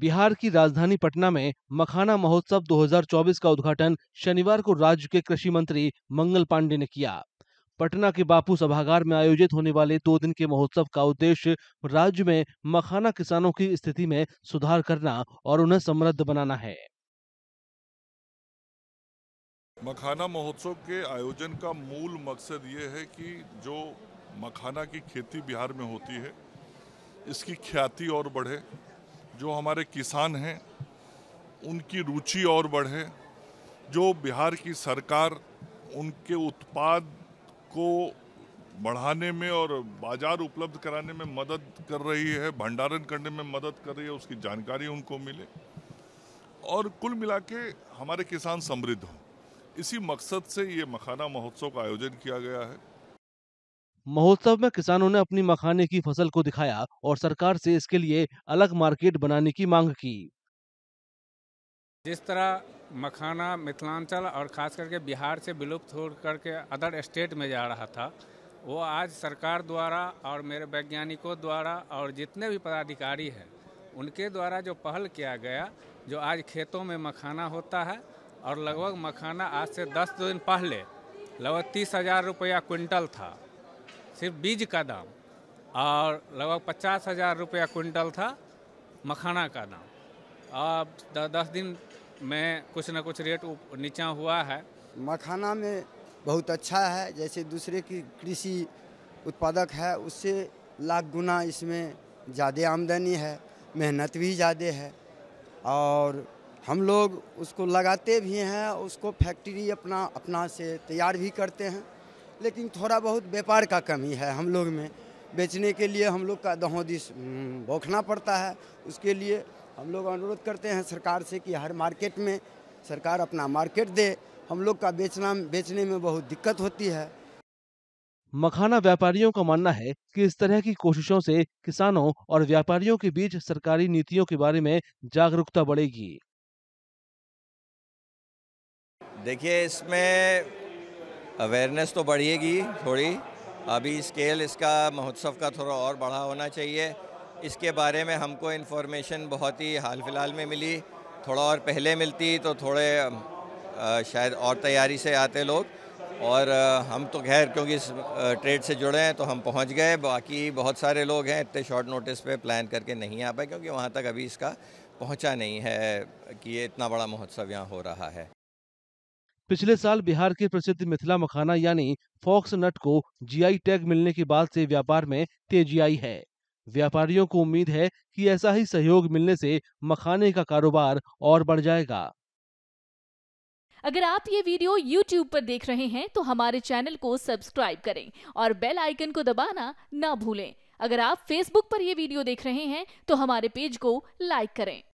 बिहार की राजधानी पटना में मखाना महोत्सव 2024 का उद्घाटन शनिवार को राज्य के कृषि मंत्री मंगल पांडे ने किया पटना के बापू सभागार में आयोजित होने वाले दो दिन के महोत्सव का उद्देश्य राज्य में मखाना किसानों की स्थिति में सुधार करना और उन्हें समृद्ध बनाना है मखाना महोत्सव के आयोजन का मूल मकसद ये है कि जो मखाना की खेती बिहार में होती है इसकी ख्याति और बढ़े जो हमारे किसान हैं उनकी रुचि और बढ़े जो बिहार की सरकार उनके उत्पाद को बढ़ाने में और बाजार उपलब्ध कराने में मदद कर रही है भंडारण करने में मदद कर रही है उसकी जानकारी उनको मिले और कुल मिला के हमारे किसान समृद्ध हों इसी मकसद से ये मखाना महोत्सव का आयोजन किया गया है महोत्सव में किसानों ने अपनी मखाने की फसल को दिखाया और सरकार से इसके लिए अलग मार्केट बनाने की मांग की जिस तरह मखाना मिथिलांचल और खास करके बिहार से विलुप्त हो करके अदर स्टेट में जा रहा था वो आज सरकार द्वारा और मेरे वैज्ञानिकों द्वारा और जितने भी पदाधिकारी हैं उनके द्वारा जो पहल किया गया जो आज खेतों में मखाना होता है और लगभग मखाना आज से दस दिन पहले लगभग तीस हज़ार रुपया क्विंटल था सिर्फ बीज का दाम और लगभग पचास हज़ार रुपया कुंटल था मखाना का दाम अब दस दिन में कुछ ना कुछ रेट नीचा हुआ है मखाना में बहुत अच्छा है जैसे दूसरे की कृषि उत्पादक है उससे लाख गुना इसमें ज़्यादा आमदनी है मेहनत भी ज़्यादा है और हम लोग उसको लगाते भी हैं उसको फैक्ट्री अपना अपना से तैयार भी करते हैं लेकिन थोड़ा बहुत व्यापार का कमी है हम लोग में बेचने के लिए हम लोग का दहोदिश भोखना पड़ता है उसके लिए हम लोग अनुरोध करते हैं सरकार से कि हर मार्केट में सरकार अपना मार्केट दे हम लोग का बेचना बेचने में बहुत दिक्कत होती है मखाना व्यापारियों का मानना है कि इस तरह की कोशिशों से किसानों और व्यापारियों के बीच सरकारी नीतियों के बारे में जागरूकता बढ़ेगी देखिए इसमें अवेयरनेस तो बढ़ेगी थोड़ी अभी स्केल इसका महोत्सव का थोड़ा और बढ़ा होना चाहिए इसके बारे में हमको इन्फॉर्मेशन बहुत ही हाल फिलहाल में मिली थोड़ा और पहले मिलती तो थोड़े शायद और तैयारी से आते लोग और हम तो खैर क्योंकि इस ट्रेड से जुड़े हैं तो हम पहुंच गए बाकी बहुत सारे लोग हैं इतने शॉर्ट नोटिस पे प्लान करके नहीं आ पाए क्योंकि वहाँ तक अभी इसका पहुँचा नहीं है कि ये इतना बड़ा महोत्सव यहाँ हो रहा है पिछले साल बिहार के प्रसिद्ध मिथिला मखाना यानी फॉक्स नट को जीआई टैग मिलने के बाद से व्यापार में तेजी आई है व्यापारियों को उम्मीद है कि ऐसा ही सहयोग मिलने से मखाने का कारोबार और बढ़ जाएगा अगर आप ये वीडियो YouTube पर देख रहे हैं तो हमारे चैनल को सब्सक्राइब करें और बेल आइकन को दबाना ना भूलें अगर आप Facebook पर यह वीडियो देख रहे हैं तो हमारे पेज को लाइक करें